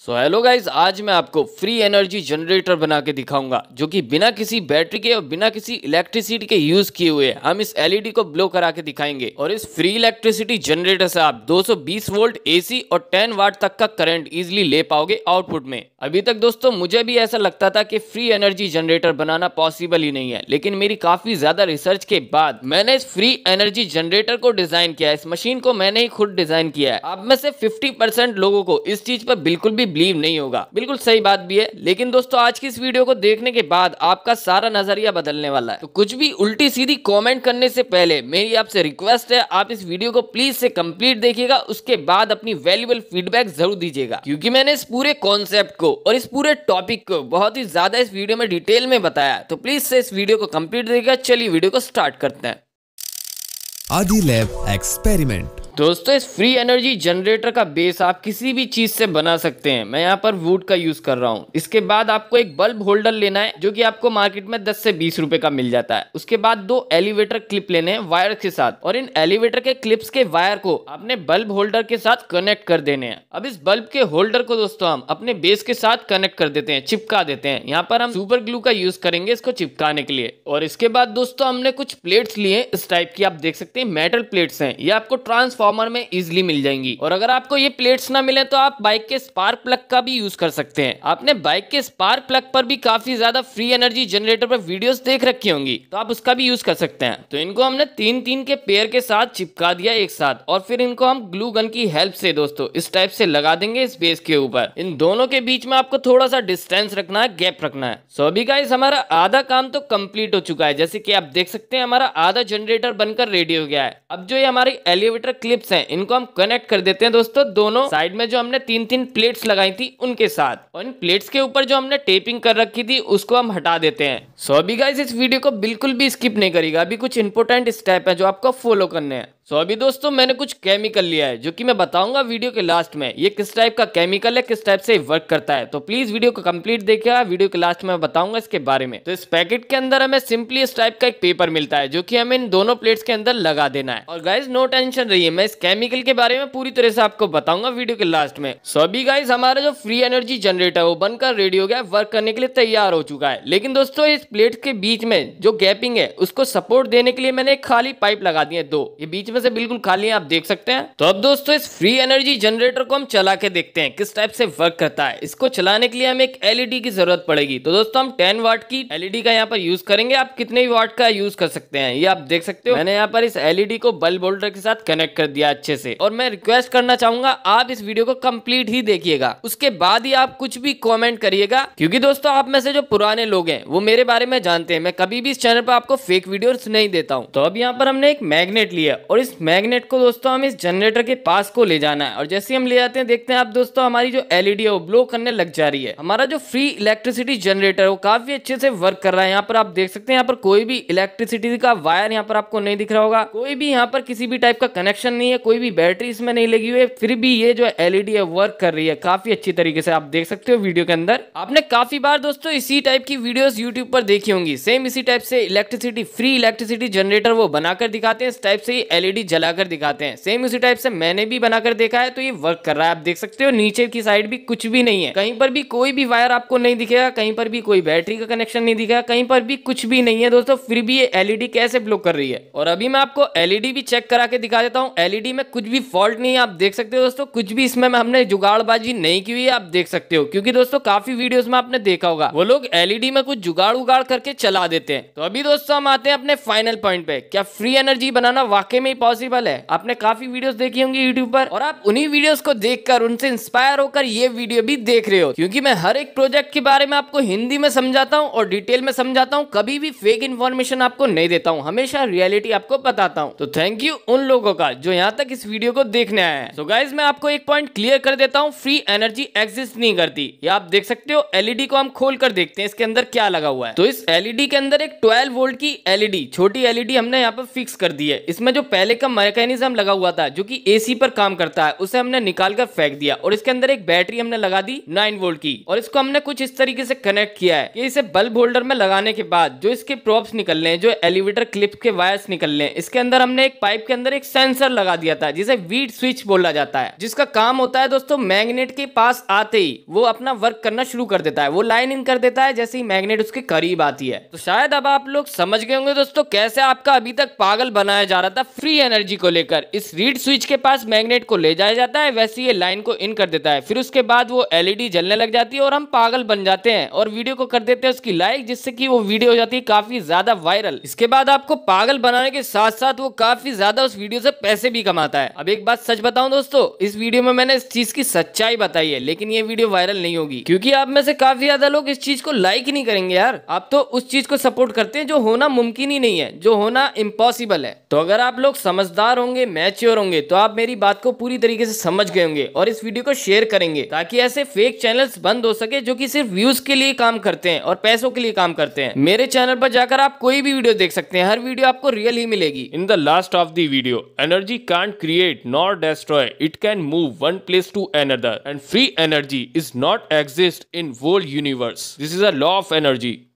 so hello guys आज मैं आपको फ्री एनर्जी जनरेटर बना के दिखाऊंगा जो कि बिना किसी बैटरी के और बिना किसी इलेक्ट्रिसिटी के यूज किए हुए हम इस एलईडी को ब्लो करा के दिखाएंगे और इस फ्री इलेक्ट्रिसिटी जनरेटर से आप 220 वोल्ट एसी और 10 वाट तक का करंट इजिली ले पाओगे आउटपुट में अभी तक दोस्तों मुझे भी ऐसा लगता था की फ्री एनर्जी जनरेटर बनाना पॉसिबल ही नहीं है लेकिन मेरी काफी ज्यादा रिसर्च के बाद मैंने इस फ्री एनर्जी जनरेटर को डिजाइन किया इस मशीन को मैंने ही खुद डिजाइन किया है अब में से फिफ्टी लोगों को इस चीज पर बिल्कुल भी बिलीव नहीं होगा बिल्कुल सही बात भी है लेकिन दोस्तों आज की इस वीडियो को देखने के बाद आपका सारा नजरिया बदलने वाला है तो कुछ भी उल्टी सीधी कॉमेंट करने से पहले मेरी आपसे रिक्वेस्ट है आप इस वीडियो को प्लीज से कंप्लीट देखिएगा उसके बाद अपनी वैल्यूबल फीडबैक जरूर दीजिएगा क्यूँकी मैंने इस पूरे कॉन्सेप्ट को और इस पूरे टॉपिक को बहुत ही ज्यादा इस वीडियो में डिटेल में बताया तो प्लीज से इस वीडियो को कम्प्लीट देखिएगा चलिए वीडियो को स्टार्ट करते हैं आदि लैब एक्सपेरिमेंट दोस्तों इस फ्री एनर्जी जनरेटर का बेस आप किसी भी चीज़ से बना सकते हैं मैं यहाँ पर वुड का यूज़ कर रहा हूँ इसके बाद आपको एक बल्ब होल्डर लेना है जो कि आपको मार्केट में 10 से 20 रुपए का मिल जाता है उसके बाद दो एलिवेटर क्लिप लेने हैं वायर के साथ और इन एलिवेटर के क्लिप्स के वायर को आपने बल्ब होल्डर के साथ कनेक्ट कर देने हैं अब इस बल्ब के होल्डर को दोस्तों हम अपने बेस के साथ कनेक्ट कर देते हैं चिपका देते हैं यहाँ पर हम सुपर ग्लू का यूज़ करेंगे इसको चिपकाने के लिए और इसके बाद दोस्तों हमने कुछ प्लेट्स लिए इस टाइप की आप देख सकते हैं मेटल प्लेट्स है ये आपको ट्रांसफॉर्म कॉमन में इजिली मिल जाएंगी और अगर आपको ये प्लेट्स ना मिले तो आप बाइक के स्पार्क प्लग का भी यूज कर सकते हैं आपने बाइक के स्पार्क प्लग पर भी काफी ज्यादा फ्री एनर्जी जनरेटर पर वीडियो देख रखी होंगी तो आप उसका भी यूज कर सकते हैं तो इनको हमने तीन तीन के पेयर के साथ चिपका दिया एक साथ और फिर इनको हम ग्लू गन की हेल्प से दोस्तों इस टाइप से लगा देंगे इस बेस के ऊपर इन दोनों के बीच में आपको थोड़ा सा डिस्टेंस रखना है गैप रखना है सो अभी का हमारा आधा काम तो कंप्लीट हो चुका है जैसे की आप देख सकते हैं हमारा आधा जनरेटर बनकर रेडी हो गया है अब जो ये हमारी एलिवेटर क्लिप क्लिप्स हैं इनको हम कनेक्ट कर देते हैं दोस्तों दोनों साइड में जो हमने तीन तीन प्लेट्स लगाई थी उनके साथ और इन प्लेट्स के ऊपर जो हमने टेपिंग कर रखी थी उसको हम हटा देते हैं सो अभी गाइज इस वीडियो को बिल्कुल भी स्किप नहीं करेगा अभी कुछ इंपोर्टेंट स्टेप है जो आपको फॉलो करने हैं सो so, अभी दोस्तों मैंने कुछ केमिकल लिया है जो कि मैं बताऊंगा वीडियो के लास्ट में ये किस टाइप का केमिकल है किस टाइप से वर्क करता है तो प्लीज वीडियो को कंप्लीट देखिएगा वीडियो के लास्ट में बताऊंगा इसके बारे में तो इस पैकेट के अंदर हमें सिंपली इस टाइप का एक पेपर मिलता है जो कि हमें इन दोनों प्लेट्स के अंदर लगा देना है और गाइज नो टेंशन रही है मैं इस केमिकल के बारे में पूरी तरह से आपको बताऊंगा वीडियो के लास्ट में सो अभी गाइज हमारा जो फ्री एनर्जी जनरेटर है वो बनकर रेडी हो गया वर्क करने के लिए तैयार हो चुका है लेकिन दोस्तों इस प्लेट के बीच में जो गैपिंग है उसको सपोर्ट देने के लिए मैंने एक खाली पाइप लगा दी है दो ये बीच में इसमें से बिल्कुल खाली है आप देख सकते हैं तो अब दोस्तों इस फ्री एनर्जी जनरेटर को हम चला के देखते हैं किस टाइप से वर्क करता है इसको चलाने के लिए हमें एक एलईडी की जरूरत पड़ेगी तो दोस्तों हम टेन वाट की एलईडी का यहाँ पर यूज करेंगे आप कितने वाट का यूज कर सकते हैं ये आप देख सकते हो मैंने यहाँ पर इस एलईडी को बल्ब होल्डर के साथ कनेक्ट कर दिया अच्छे से और मैं रिक्वेस्ट करना चाहूंगा आप इस वीडियो को कम्प्लीट ही देखिएगा उसके बाद ही आप कुछ भी कॉमेंट करिएगा क्यूँकी दोस्तों आप में से जो पुराने लोग हैं वो मेरे बारे में जानते हैं मैं कभी भी इस चैनल पर आपको फेक वीडियो नहीं देता हूँ तो अब यहाँ पर हमने एक मैग्नेट लिया और इस मैग्नेट को दोस्तों हम इस जनरेटर के पास को ले जाना है और जैसे हम ले जाते हैं देखते हैं आप दोस्तों हमारी जो एलईडी e है वो ब्लो करने लग जा रही है हमारा जो फ्री इलेक्ट्रिसिटी जनरेटर है वो काफी अच्छे से वर्क कर रहा है यहाँ पर आप देख सकते हैं यहाँ पर कोई भी इलेक्ट्रिसिटी का वायर यहाँ पर आपको नहीं दिख रहा होगा कोई भी यहाँ पर किसी भी टाइप का कनेक्शन नहीं है कोई भी बैटरी इसमें नहीं लगी हुई है फिर भी ये जो एलईडी e है वर्क कर रही है काफी अच्छी तरीके से आप देख सकते हो वीडियो के अंदर आपने काफी बार दोस्तों इसी टाइप की वीडियो यूट्यूब पर देखी होंगी सेम इसी टाइप से इलेक्ट्रिसिटी फ्री इलेक्ट्रिसिटी जनरेटर वो बनाकर दिखाते हैं इस टाइप से एलईडी एलईडी जलाकर दिखाते हैं सेम उसी टाइप से मैंने भी बनाकर देखा है तो ये वर्क कर रहा है आप देख सकते हो नीचे की साइड भी कुछ भी नहीं है कहीं पर भी कोई भी वायर आपको नहीं दिखेगा कहीं पर भी कोई बैटरी का कनेक्शन नहीं दिखेगा कहीं पर भी कुछ भी नहीं है दोस्तों फिर भी ये एलईडी कैसे ब्लॉक कर रही है और अभी मैं आपको एलईडी भी चेक करा के दिखा देता हूँ एलईडी में कुछ भी फॉल्ट नहीं है आप देख सकते हो दोस्तों कुछ भी इसमें हमने जुगाड़बाजी नहीं की हुई है आप देख सकते हो क्योंकि दोस्तों काफी वीडियो में आपने देखा होगा वो लोग एलईडी में कुछ जुगाड़ उगाड़ करके चला देते हैं तो अभी दोस्तों हम आते हैं अपने फाइनल पॉइंट पे क्या फ्री एनर्जी बनाना वाकई में पॉसिबल है आपने काफी वीडियोस देखी होंगी यूट्यूब पर और आप उन्हीं वीडियोस को देखकर उनसे इंस्पायर होकर ये वीडियो भी देख रहे हो क्योंकि मैं हर एक प्रोजेक्ट के बारे में आपको हिंदी में समझाता हूँ और डिटेल में समझाता हूँ कभी भी फेक इन्फॉर्मेशन आपको नहीं देता हूँ हमेशा रियलिटी आपको बताता हूँ तो थैंक यू उन लोगों का जो यहाँ तक इस वीडियो को देखने आया है तो गाइज मैं आपको एक पॉइंट क्लियर कर देता हूँ फ्री एनर्जी एग्जिस्ट नहीं करती ये आप देख सकते हो एलईडी को हम खोल कर देखते हैं इसके अंदर क्या लगा हुआ है तो इस एलईडी के अंदर एक ट्वेल्व वोल्ट की एलईडी छोटी एलईडी हमने यहाँ पर फिक्स कर दी है इसमें जो पहले पहले का मैकेनिज्म लगा हुआ था जो कि एसी पर काम करता है उसे हमने निकाल कर फेंक दिया और इसके अंदर एक बैटरी हमने लगा दी नाइन वोल्ट की और इसको हमने कुछ इस तरीके से कनेक्ट किया है कि इसे बल्ब होल्डर में लगाने के बाद जो इसके प्रॉप्स रहे जो एलिवेटर क्लिप के वायर्स निकल रहे इसके अंदर हमने एक पाइप के अंदर एक सेंसर लगा दिया था जिसे वीट स्विच बोला जाता है जिसका काम होता है दोस्तों मैग्नेट के पास आते ही वो अपना वर्क करना शुरू कर देता है वो लाइन इन कर देता है जैसे ही मैग्नेट उसके करीब आती है तो शायद अब आप लोग समझ गए होंगे दोस्तों कैसे आपका अभी तक पागल बनाया जा रहा था फ्री पूरी एनर्जी को लेकर इस रीड स्विच के पास मैग्नेट को ले जाया जाता है वैसे ये लाइन को इन कर देता है फिर उसके बाद वो एलईडी जलने लग जाती है और हम पागल बन जाते हैं और वीडियो को कर देते हैं उसकी लाइक जिससे कि वो वीडियो हो जाती है काफी ज्यादा वायरल इसके बाद आपको पागल बनाने के साथ साथ वो काफी ज्यादा उस वीडियो से पैसे भी कमाता है अब एक बात सच बताऊ दोस्तों इस वीडियो में मैंने इस चीज की सच्चाई बताई है लेकिन ये वीडियो वायरल नहीं होगी क्यूँकी आप में से काफी ज्यादा लोग इस चीज को लाइक नहीं करेंगे यार आप तो उस चीज को सपोर्ट करते हैं जो होना मुमकिन ही नहीं है जो होना इम्पॉसिबल है तो अगर आप लोग समझदार होंगे मैच्योर होंगे तो आप मेरी बात को पूरी तरीके से समझ गए होंगे और इस वीडियो को शेयर करेंगे ताकि ऐसे फेक चैनल्स बंद हो सके जो कि सिर्फ व्यूज के लिए काम करते हैं और पैसों के लिए काम करते हैं मेरे चैनल पर जाकर आप कोई भी वीडियो देख सकते हैं हर वीडियो आपको रियल ही मिलेगी in the last of video video energy can't create not destroy it can move one place to another and free energy is not exist in world universe this is a law of energy